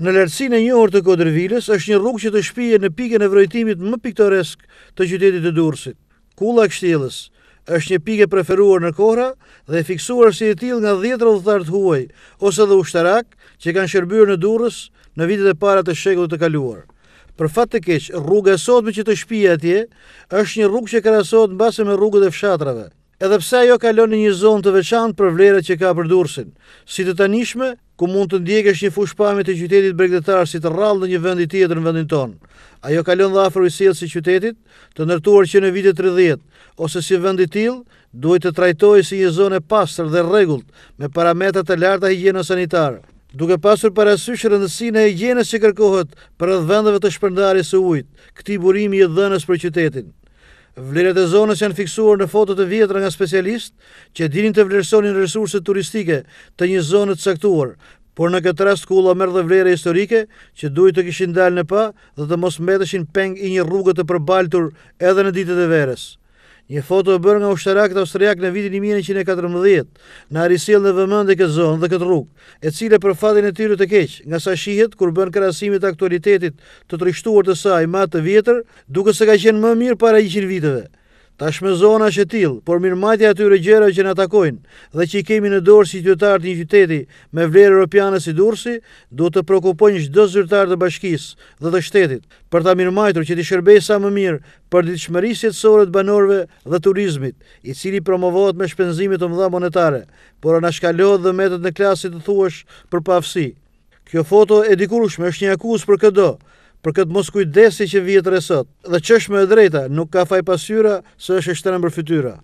Në lartësinë e njohur të Kodrvilës është një rrugë që të shpije në pikën e vrojtimit më piktoresk të qytetit të Durrësit. Kulla e Kështjellës është një pikë preferuar në Kohra dhe e fiksuar si e tillë nga 10 rrugëtar të huaj ose dhe ushtarak që kanë shërbyer në Durrës në vitet e para të shekullit të kaluar. Për fat të keq, rruga sot me që të shpije atje është një rrugë që krahasohet base me rrugët e fshatrave. Edhe pse ajo kalon në një zonë të veçantë për vlerat që ka për Durrësin, si të tanishme ku mund të ndjekësh një fush pamje të qytetit bregdetar si të rrallë në një vend tjetër në vendin tonë. Ajo ka lënë afër ujësisë si qytetit, të ndërtuar që në vitet 30 ose si vend i duhet të trajtohej si një zonë e pastër dhe rregullt me parametra të larta higjieno sanitarë, Duke pasur parasysh rëndësinë e higjienës që kërkohet për rreth vendeve të shpërndarjes së ujit, këtij burimi i dhënës për qytetin. Vlerët e zonës janë fiksuar në foto të vjetra nga specialistë që dinin të vlerësonin resurset turistike të një zone të caktuar, por në këtë rast kulla merr dhe vlera historike që duhet të kishin dalë në pa dhe të mos mbeteshin peng i një rrugë të përbaltur edhe në ditët e verës. Një foto e bërë nga ushtarakët austriak në vitin 1914, në arisil në vëmën dhe këtë zonë dhe këtë rrugë, e cile për fadin e tyru të keqë, nga sa shihet kur bërë në krasimit aktualitetit të trishtuar të saj matë të vjetër, duke se ka qenë më mirë para 100 viteve. Ta zona që tilë, por mirëmajtja atyre gjera që në atakojnë dhe që i kemi në dorë si qytetarë të një qyteti me vlerë Europianë si dursi, du të prokupojnë gjdo zyrtarë të bashkisë dhe të shtetit për ta mirëmajtur që t'i shërbej sa më mirë për ditë shmerisit sore të banorve dhe turizmit, i cili promovohet me shpenzimit të mëdha monetare, por anashkallohet dhe metet në klasit të thuash për pafsi. Kjo foto e dikurushme është një akus për këdo, për këtë mos kujdesi që vjetër e sot, dhe qëshme e drejta nuk ka faj pasyra së është e shtërën për fytyra.